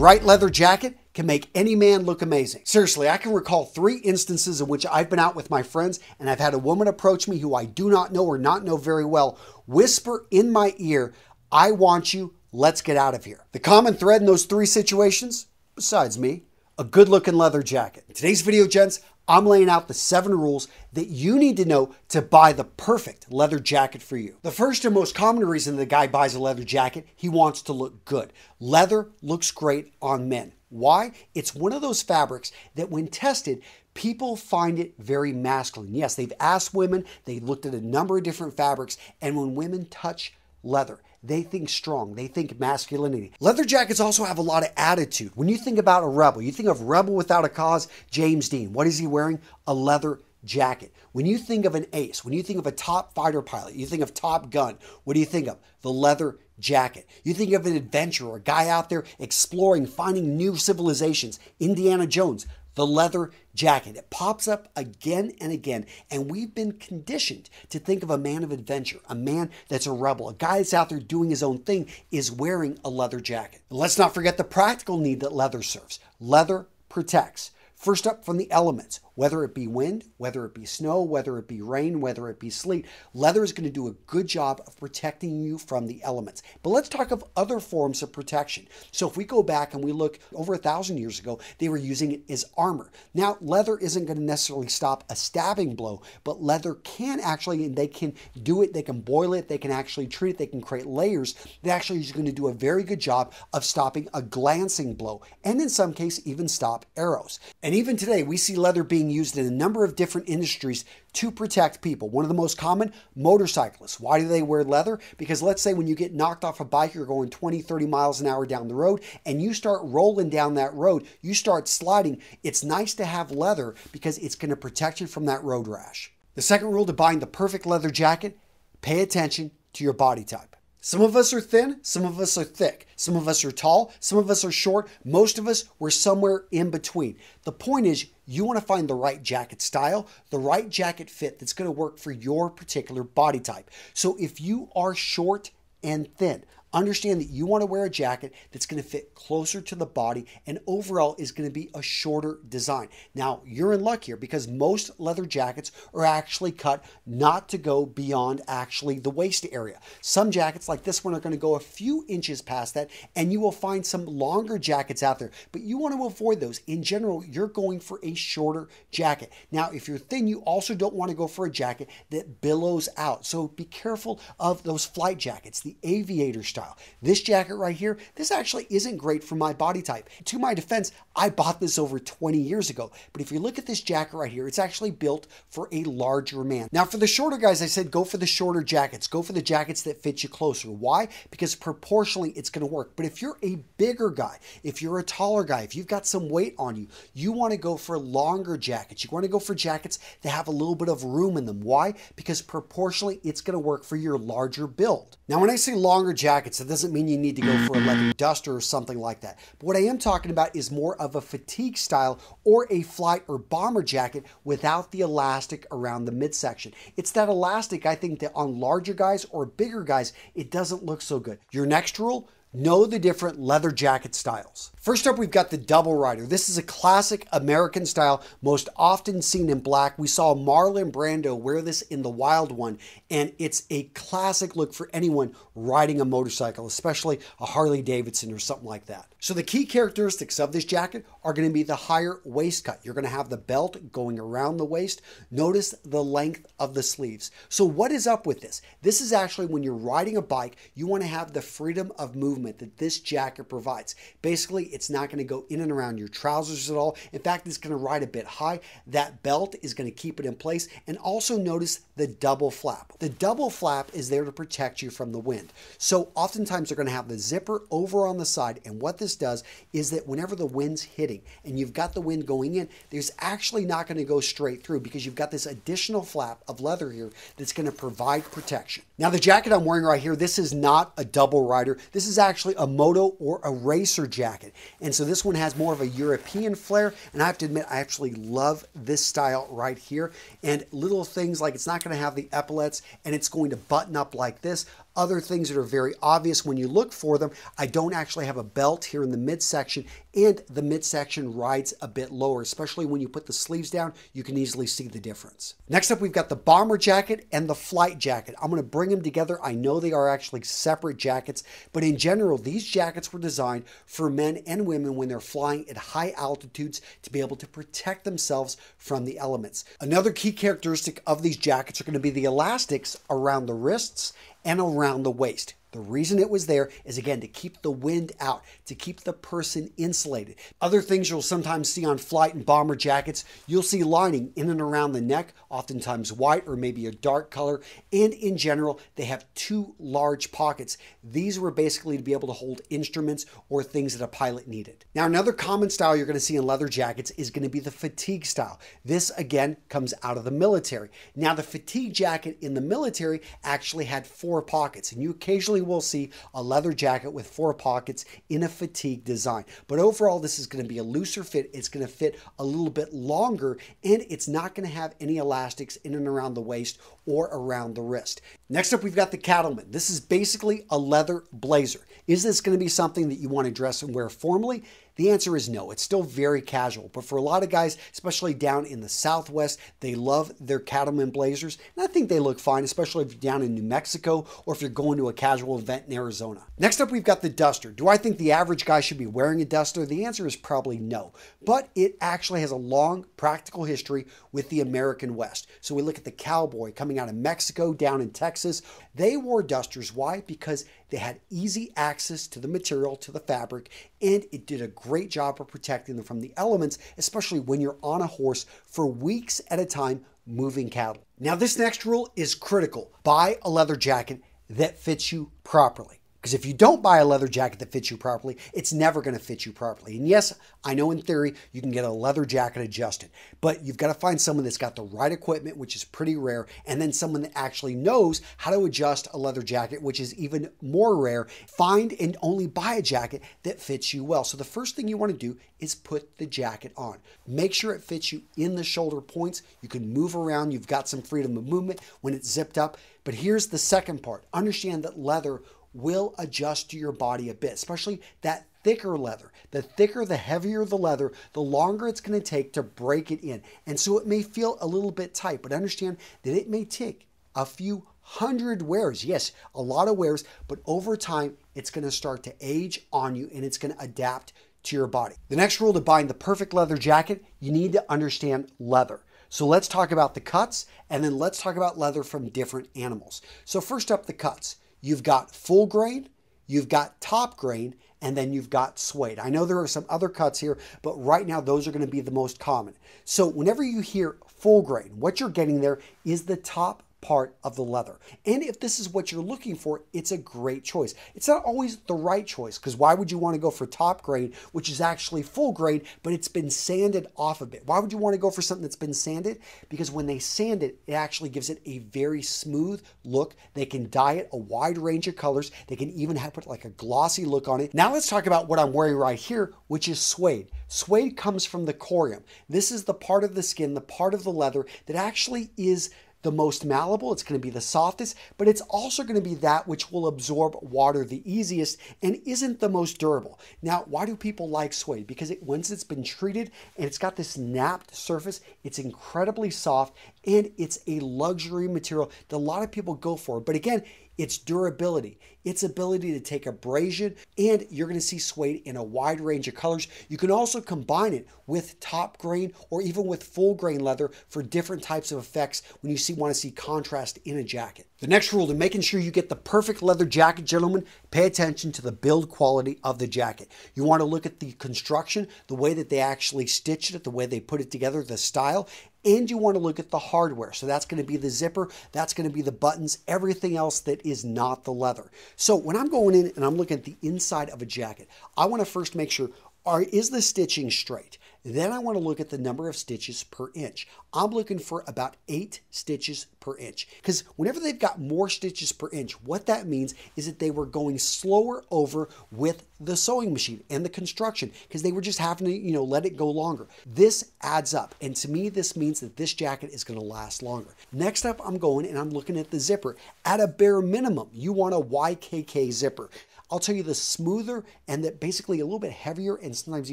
right leather jacket can make any man look amazing. Seriously, I can recall three instances in which I've been out with my friends and I've had a woman approach me who I do not know or not know very well, whisper in my ear, I want you, let's get out of here. The common thread in those three situations, besides me, a good looking leather jacket. In today's video, gents, I'm laying out the seven rules that you need to know to buy the perfect leather jacket for you. The first and most common reason the guy buys a leather jacket, he wants to look good. Leather looks great on men. Why? It's one of those fabrics that when tested, people find it very masculine. Yes, they've asked women, they looked at a number of different fabrics, and when women touch leather. They think strong. They think masculinity. Leather jackets also have a lot of attitude. When you think about a rebel, you think of Rebel Without a Cause, James Dean. What is he wearing? A leather jacket. When you think of an ace, when you think of a top fighter pilot, you think of Top Gun, what do you think of? The leather jacket. You think of an adventurer, a guy out there exploring, finding new civilizations, Indiana Jones, the leather jacket. It pops up again and again. And we've been conditioned to think of a man of adventure, a man that's a rebel, a guy that's out there doing his own thing, is wearing a leather jacket. And let's not forget the practical need that leather serves. Leather protects. First up, from the elements whether it be wind, whether it be snow, whether it be rain, whether it be sleet, leather is going to do a good job of protecting you from the elements. But let's talk of other forms of protection. So if we go back and we look over a thousand years ago, they were using it as armor. Now, leather isn't going to necessarily stop a stabbing blow, but leather can actually, and they can do it, they can boil it, they can actually treat it, they can create layers that actually is going to do a very good job of stopping a glancing blow, and in some case, even stop arrows. And even today, we see leather being being used in a number of different industries to protect people. One of the most common, motorcyclists. Why do they wear leather? Because let's say when you get knocked off a bike, you're going 20, 30 miles an hour down the road, and you start rolling down that road, you start sliding. It's nice to have leather because it's going to protect you from that road rash. The second rule to buying the perfect leather jacket, pay attention to your body type. Some of us are thin, some of us are thick, some of us are tall, some of us are short, most of us we're somewhere in between. The point is, you want to find the right jacket style, the right jacket fit that's going to work for your particular body type. So if you are short and thin, Understand that you want to wear a jacket that's going to fit closer to the body and overall is going to be a shorter design. Now, you're in luck here because most leather jackets are actually cut not to go beyond actually the waist area. Some jackets like this one are going to go a few inches past that and you will find some longer jackets out there, but you want to avoid those. In general, you're going for a shorter jacket. Now, if you're thin, you also don't want to go for a jacket that billows out. So be careful of those flight jackets, the aviator style style. This jacket right here, this actually isn't great for my body type. To my defense, I bought this over 20 years ago, but if you look at this jacket right here, it's actually built for a larger man. Now for the shorter guys, I said go for the shorter jackets. Go for the jackets that fit you closer. Why? Because proportionally it's going to work. But if you're a bigger guy, if you're a taller guy, if you've got some weight on you, you want to go for longer jackets. You want to go for jackets that have a little bit of room in them. Why? Because proportionally it's going to work for your larger build. Now, when I say longer jackets, it doesn't mean you need to go for a leather duster or something like that. But what I am talking about is more of a fatigue style or a flight or bomber jacket without the elastic around the midsection. It's that elastic, I think, that on larger guys or bigger guys, it doesn't look so good. Your next rule, know the different leather jacket styles. First up, we've got the double rider. This is a classic American style, most often seen in black. We saw Marlon Brando wear this in The Wild One, and it's a classic look for anyone riding a motorcycle, especially a Harley Davidson or something like that. So the key characteristics of this jacket are gonna be the higher waist cut. You're gonna have the belt going around the waist. Notice the length of the sleeves. So what is up with this? This is actually when you're riding a bike, you wanna have the freedom of movement movement that this jacket provides. Basically, it's not going to go in and around your trousers at all. In fact, it's going to ride a bit high. That belt is going to keep it in place. And also notice the double flap. The double flap is there to protect you from the wind. So oftentimes they're going to have the zipper over on the side. And what this does is that whenever the wind's hitting and you've got the wind going in, there's actually not going to go straight through because you've got this additional flap of leather here that's going to provide protection. Now the jacket I'm wearing right here, this is not a double rider. This is actually a moto or a racer jacket. And so this one has more of a European flair. And I have to admit, I actually love this style right here. And little things like it's not gonna have the epaulets and it's going to button up like this other things that are very obvious when you look for them. I don't actually have a belt here in the midsection and the midsection rides a bit lower, especially when you put the sleeves down, you can easily see the difference. Next up, we've got the bomber jacket and the flight jacket. I'm gonna bring them together. I know they are actually separate jackets, but in general, these jackets were designed for men and women when they're flying at high altitudes to be able to protect themselves from the elements. Another key characteristic of these jackets are gonna be the elastics around the wrists and around the waist. The reason it was there is again to keep the wind out, to keep the person insulated. Other things you'll sometimes see on flight and bomber jackets, you'll see lining in and around the neck, oftentimes white or maybe a dark color, and in general, they have two large pockets. These were basically to be able to hold instruments or things that a pilot needed. Now, another common style you're going to see in leather jackets is going to be the fatigue style. This again comes out of the military. Now, the fatigue jacket in the military actually had four pockets, and you occasionally we'll see a leather jacket with four pockets in a fatigue design. But overall, this is going to be a looser fit. It's going to fit a little bit longer and it's not going to have any elastics in and around the waist or around the wrist. Next up, we've got the Cattleman. This is basically a leather blazer. Is this going to be something that you want to dress and wear formally? The answer is no. It's still very casual. But for a lot of guys, especially down in the Southwest, they love their cattlemen blazers. And I think they look fine, especially if you're down in New Mexico or if you're going to a casual event in Arizona. Next up, we've got the duster. Do I think the average guy should be wearing a duster? The answer is probably no. But it actually has a long practical history with the American West. So we look at the cowboy coming out of Mexico down in Texas. They wore dusters. Why? Because they had easy access to the material, to the fabric, and it did a great job of protecting them from the elements, especially when you're on a horse for weeks at a time moving cattle. Now, this next rule is critical. Buy a leather jacket that fits you properly. Because if you don't buy a leather jacket that fits you properly, it's never going to fit you properly. And yes, I know in theory you can get a leather jacket adjusted, but you've got to find someone that's got the right equipment, which is pretty rare, and then someone that actually knows how to adjust a leather jacket, which is even more rare. Find and only buy a jacket that fits you well. So the first thing you want to do is put the jacket on. Make sure it fits you in the shoulder points. You can move around, you've got some freedom of movement when it's zipped up. But here's the second part understand that leather will adjust to your body a bit, especially that thicker leather. The thicker, the heavier the leather, the longer it's going to take to break it in. And so it may feel a little bit tight, but understand that it may take a few hundred wears. Yes, a lot of wears, but over time, it's going to start to age on you and it's going to adapt to your body. The next rule to buying the perfect leather jacket, you need to understand leather. So let's talk about the cuts and then let's talk about leather from different animals. So first up, the cuts. You've got full grain, you've got top grain, and then you've got suede. I know there are some other cuts here, but right now those are going to be the most common. So whenever you hear full grain, what you're getting there is the top part of the leather. And if this is what you're looking for, it's a great choice. It's not always the right choice because why would you want to go for top grade, which is actually full grade, but it's been sanded off a bit? Why would you want to go for something that's been sanded? Because when they sand it, it actually gives it a very smooth look. They can dye it a wide range of colors. They can even put like a glossy look on it. Now let's talk about what I'm wearing right here, which is suede. Suede comes from the corium. This is the part of the skin, the part of the leather that actually is the most malleable, it's going to be the softest, but it's also going to be that which will absorb water the easiest and isn't the most durable. Now, why do people like suede? Because it, once it's been treated and it's got this napped surface, it's incredibly soft and it's a luxury material that a lot of people go for. But again, its durability, its ability to take abrasion, and you're going to see suede in a wide range of colors. You can also combine it with top grain or even with full grain leather for different types of effects when you see, want to see contrast in a jacket. The next rule to making sure you get the perfect leather jacket, gentlemen, pay attention to the build quality of the jacket. You want to look at the construction, the way that they actually stitch it, the way they put it together, the style, and you want to look at the hardware. So that's going to be the zipper, that's going to be the buttons, everything else that is not the leather. So when I'm going in and I'm looking at the inside of a jacket, I want to first make sure are, is the stitching straight? Then I want to look at the number of stitches per inch. I'm looking for about eight stitches per inch because whenever they've got more stitches per inch, what that means is that they were going slower over with the sewing machine and the construction because they were just having to, you know, let it go longer. This adds up. And to me, this means that this jacket is going to last longer. Next up, I'm going and I'm looking at the zipper. At a bare minimum, you want a YKK zipper. I'll tell you the smoother and that basically a little bit heavier and sometimes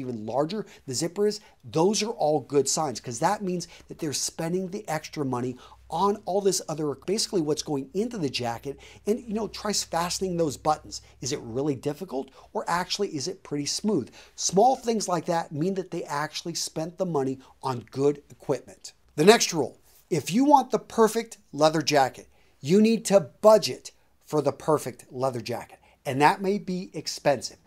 even larger the zipper is, those are all good signs because that means that they're spending the extra money on all this other basically what's going into the jacket and you know tries fastening those buttons is it really difficult or actually is it pretty smooth small things like that mean that they actually spent the money on good equipment the next rule if you want the perfect leather jacket you need to budget for the perfect leather jacket and that may be expensive.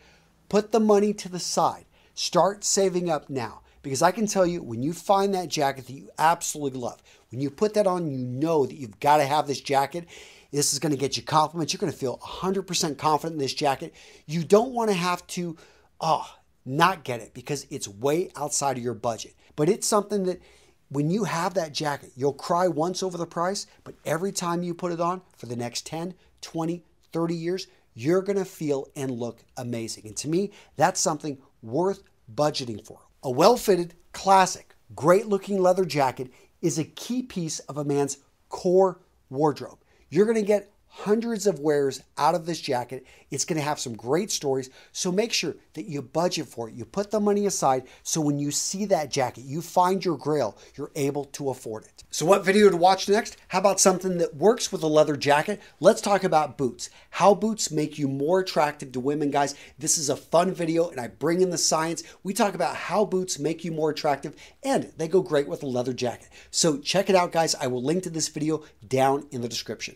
Put the money to the side. Start saving up now because I can tell you when you find that jacket that you absolutely love, when you put that on, you know that you've got to have this jacket. This is going to get you compliments. You're going to feel 100% confident in this jacket. You don't want to have to, oh, not get it because it's way outside of your budget. But it's something that when you have that jacket, you'll cry once over the price, but every time you put it on for the next 10, 20, 30 years, you're going to feel and look amazing. And to me, that's something worth budgeting for. A well fitted, classic, great looking leather jacket is a key piece of a man's core wardrobe. You're going to get hundreds of wears out of this jacket. It's going to have some great stories. So make sure that you budget for it. You put the money aside so when you see that jacket, you find your grail, you're able to afford it. So, what video to watch next? How about something that works with a leather jacket? Let's talk about boots. How boots make you more attractive to women, guys. This is a fun video and I bring in the science. We talk about how boots make you more attractive and they go great with a leather jacket. So, check it out, guys. I will link to this video down in the description.